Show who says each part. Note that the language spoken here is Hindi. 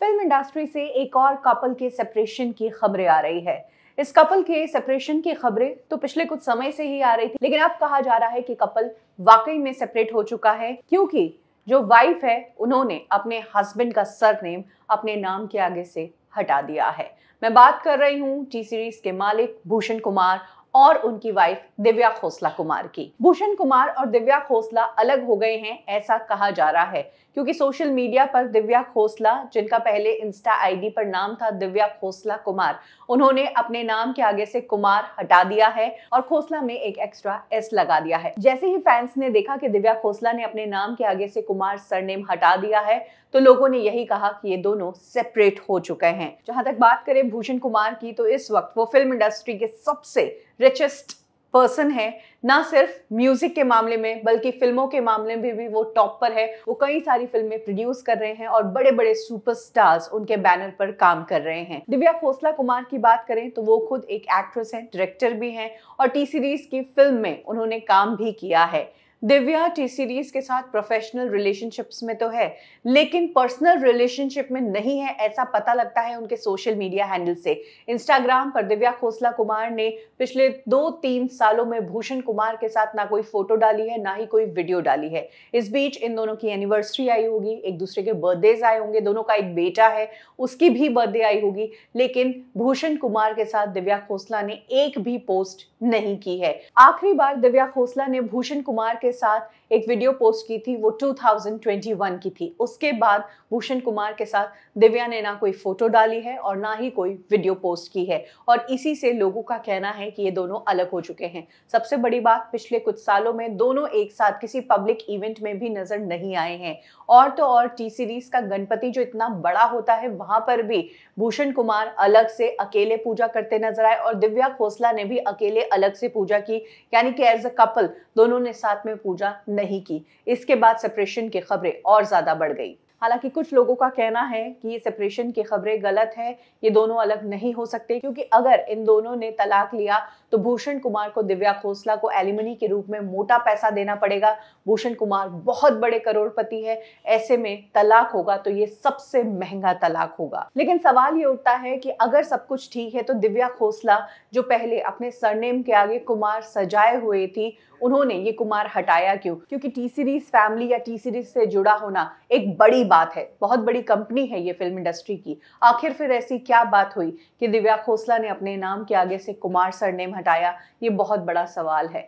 Speaker 1: फिल्म इंडस्ट्री से एक और कपल के सेपरेशन की खबरें आ रही है इस कपल के सेपरेशन की खबरें तो पिछले कुछ समय से ही आ रही थी लेकिन अब कहा जा रहा है कि कपल वाकई में सेपरेट हो चुका है क्योंकि जो वाइफ है उन्होंने अपने हस्बैंड का सरनेम अपने नाम के आगे से हटा दिया है मैं बात कर रही हूँ टी सीरीज के मालिक भूषण कुमार और उनकी वाइफ दिव्या खोसला कुमार की भूषण कुमार और दिव्या खोसला अलग हो गए हैं ऐसा कहा जा रहा है क्योंकि सोशल मीडिया पर दिव्या खोसला जिनका पहले इंस्टा आईडी पर नाम था दिव्या खोसला कुमार उन्होंने अपने नाम के आगे से कुमार हटा दिया है और खोसला में एक एक्स्ट्रा एस लगा दिया है जैसे ही फैंस ने देखा कि दिव्या खोसला ने अपने नाम के आगे से कुमार सरनेम हटा दिया है तो लोगों ने यही कहा कि ये दोनों सेपरेट हो चुके हैं जहां तक बात करें भूषण कुमार की तो इस वक्त वो फिल्म इंडस्ट्री के सबसे रिचेस्ट पर्सन है ना सिर्फ म्यूजिक के मामले में बल्कि फिल्मों के मामले में भी भी वो टॉप पर है वो कई सारी फिल्में प्रोड्यूस कर रहे हैं और बड़े बड़े सुपरस्टार्स उनके बैनर पर काम कर रहे हैं दिव्या खोसला कुमार की बात करें तो वो खुद एक एक्ट्रेस हैं डायरेक्टर भी हैं और टी सीरीज की फिल्म में उन्होंने काम भी किया है दिव्या टी सीरीज के साथ प्रोफेशनल रिलेशनशिप्स में तो है लेकिन पर्सनल रिलेशनशिप में नहीं है ऐसा पता लगता है उनके सोशल मीडिया हैंडल से इंस्टाग्राम पर दिव्या खोसला कुमार ने पिछले दो तीन सालों में भूषण कुमार के साथ ना कोई फोटो डाली है ना ही कोई वीडियो डाली है इस बीच इन दोनों की एनिवर्सरी आई होगी एक दूसरे के बर्थडेज आए होंगे दोनों का एक बेटा है उसकी भी बर्थडे आई होगी लेकिन भूषण कुमार के साथ दिव्या खोसला ने एक भी पोस्ट नहीं की है आखिरी बार दिव्या खोसला ने भूषण कुमार के साथ एक वीडियो पोस्ट की थी वो 2021 की थी उसके बाद भूषण कुमार के साथ दिव्या ने ना कोई फोटो डाली है और ना ही कोई वीडियो पोस्ट की है और इसी से लोगों का कहना है कि ये दोनों अलग हो चुके हैं सबसे बड़ी बात पिछले कुछ सालों में दोनों एक साथ किसी पब्लिक इवेंट में भी नजर नहीं आए हैं और तो और टी सीरीज का गणपति जो इतना बड़ा होता है वहां पर भी भूषण कुमार अलग से अकेले पूजा करते नजर आए और दिव्या खोसला ने भी अकेले अलग से पूजा की यानी कि एज अ कपल दोनों ने साथ में पूजा नहीं की इसके बाद सेपरेशन की खबरें और ज़्यादा बढ़ गई हालांकि कुछ लोगों का कहना है कि ये सेपरेशन की खबरें गलत है ये दोनों अलग नहीं हो सकते क्योंकि अगर इन दोनों ने तलाक लिया तो भूषण कुमार को दिव्या खोसला को एलिमनी के रूप में मोटा पैसा देना पड़ेगा भूषण कुमार बहुत बड़े करोड़पति है ऐसे में तलाक होगा तो ये सबसे महंगा तलाक होगा लेकिन सवाल ये उठता है कि अगर सब कुछ ठीक है तो दिव्या खोसला जो पहले अपने सरनेम के आगे कुमार सजाए हुए थी उन्होंने ये कुमार हटाया क्यों क्योंकि टी सीरीज फैमिली या टी सीरीज से जुड़ा होना एक बड़ी बात है बहुत बड़ी कंपनी है ये फिल्म इंडस्ट्री की आखिर फिर ऐसी क्या बात हुई कि दिव्या खोसला ने अपने नाम के आगे से कुमार सरनेम हटाया ये बहुत बड़ा सवाल है